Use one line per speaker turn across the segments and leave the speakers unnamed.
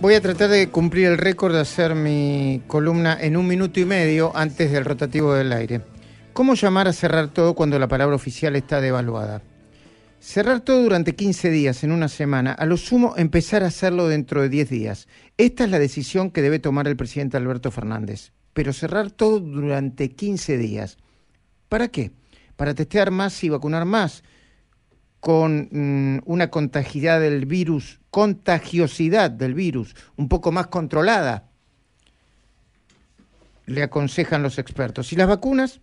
Voy a tratar de cumplir el récord de hacer mi columna en un minuto y medio antes del rotativo del aire. ¿Cómo llamar a cerrar todo cuando la palabra oficial está devaluada? Cerrar todo durante 15 días, en una semana, a lo sumo empezar a hacerlo dentro de 10 días. Esta es la decisión que debe tomar el presidente Alberto Fernández. Pero cerrar todo durante 15 días. ¿Para qué? Para testear más y vacunar más, con mm, una contagidad del virus contagiosidad del virus un poco más controlada, le aconsejan los expertos. ¿Y las vacunas?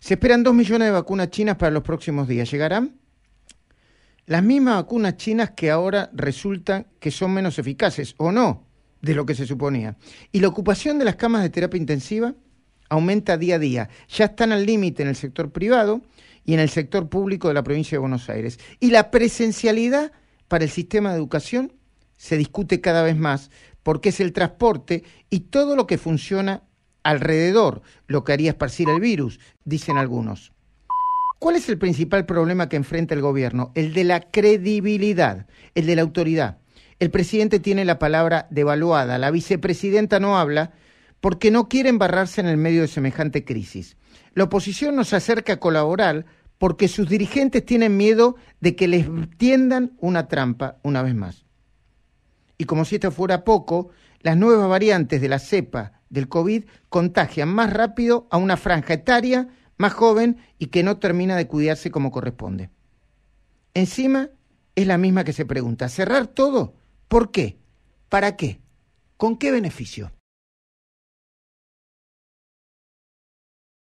Se esperan dos millones de vacunas chinas para los próximos días. ¿Llegarán? Las mismas vacunas chinas que ahora resultan que son menos eficaces, o no, de lo que se suponía. Y la ocupación de las camas de terapia intensiva aumenta día a día. Ya están al límite en el sector privado y en el sector público de la provincia de Buenos Aires. Y la presencialidad para el sistema de educación se discute cada vez más porque es el transporte y todo lo que funciona alrededor lo que haría esparcir el virus, dicen algunos. ¿Cuál es el principal problema que enfrenta el gobierno? El de la credibilidad, el de la autoridad. El presidente tiene la palabra devaluada, la vicepresidenta no habla porque no quiere embarrarse en el medio de semejante crisis. La oposición nos acerca a colaborar porque sus dirigentes tienen miedo de que les tiendan una trampa una vez más. Y como si esto fuera poco, las nuevas variantes de la cepa del COVID contagian más rápido a una franja etaria más joven y que no termina de cuidarse como corresponde. Encima, es la misma que se pregunta, ¿cerrar todo? ¿Por qué? ¿Para qué? ¿Con qué beneficio?